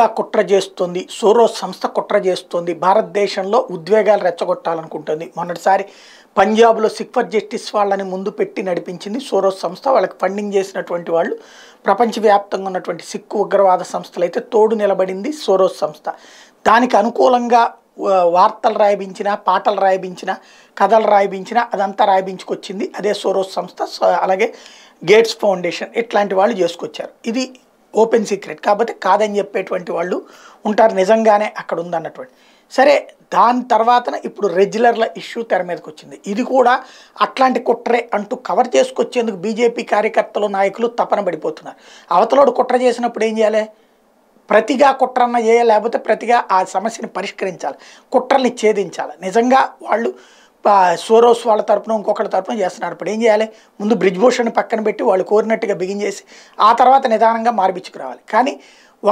America కుట్ర చేస్తుంది sorrow సంస్థ కుట్ర చేస్తుంది భారతదేశంలో ఉద్వేగాలు రెచ్చగొట్టాలనుకుంటుంది మొన్నటిసారి పంజాబ్లో సిక్ఫర్ జస్టిస్ వాళ్ళని ముందు పెట్టి నడిపించింది సోరో సంస్థ వాళ్ళకి ఫండింగ్ చేసినటువంటి వాళ్ళు ప్రపంచవ్యాప్తంగా ఉన్నటువంటి సిక్కు ఉగ్రవాద సంస్థలైతే తోడు నిలబడింది సోరో సంస్థ దానికి అనుకూలంగా వార్తలు రాయిపించిన పాటలు రాయిపించిన కథలు రాయిపించిన అదంతా రాయిపించుకొచ్చింది అదే సోరో సంస్థ అలాగే గేట్స్ ఫౌండేషన్ ఇట్లాంటి వాళ్ళు చేసుకొచ్చారు ఇది ఓపెన్ సీక్రెట్ కాబట్టి కాదని చెప్పేటువంటి వాళ్ళు ఉంటారు నిజంగానే అక్కడ ఉందన్నటువంటి సరే దాని తర్వాత ఇప్పుడు రెగ్యులర్ల ఇష్యూ తెర మీదకి వచ్చింది ఇది కూడా అట్లాంటి కుట్రే అంటూ కవర్ చేసుకొచ్చేందుకు బీజేపీ కార్యకర్తలు నాయకులు తపన పడిపోతున్నారు అవతలోడు కుట్ర చేసినప్పుడు ఏం చేయాలి ప్రతిగా కుట్రన్న చేయాలి లేకపోతే ప్రతిగా ఆ సమస్యని పరిష్కరించాలి కుట్రల్ని ఛేదించాలి నిజంగా వాళ్ళు సోరోస్ వాళ్ళ తరపున ఇంకొకటి తరపున చేస్తున్నారు ఇప్పుడు ఏం చేయాలి ముందు బ్రిడ్జ్ భూషణ్ పక్కన పెట్టి వాళ్ళు కోరినట్టుగా బిగించేసి ఆ తర్వాత నిదానంగా మార్పించుకురావాలి కానీ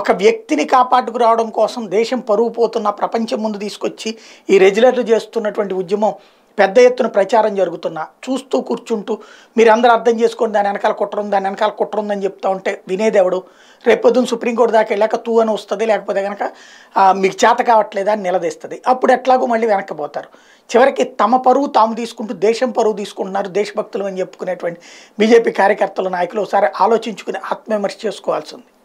ఒక వ్యక్తిని కాపాడుకురావడం కోసం దేశం పరుగుపోతున్న పోతున్న ప్రపంచం ముందు తీసుకొచ్చి ఈ రెగ్యులర్లు చేస్తున్నటువంటి ఉద్యమం పెద్ద ఎత్తున ప్రచారం జరుగుతున్నా చూస్తూ కూర్చుంటూ మీరు అందరూ అర్థం చేసుకోండి దాని వెనకాల కుట్ర ఉంది దాని వెనకాల కుట్ర ఉందని చెప్తా ఉంటే వినేదెవడు రేపొద్దున సుప్రీంకోర్టు దాకా వెళ్ళాక తూ అని వస్తుంది లేకపోతే కనుక మీకు చేత కావట్లేదా అని నిలదీస్తుంది అప్పుడు ఎట్లాగో మళ్ళీ వెనక్కి పోతారు చివరికి తమ పరువు తాము తీసుకుంటూ దేశం పరువు తీసుకుంటున్నారు దేశభక్తులు అని చెప్పుకునేటువంటి బీజేపీ కార్యకర్తలు నాయకులు ఒకసారి ఆలోచించుకుని ఆత్మవిమర్శ చేసుకోవాల్సి ఉంది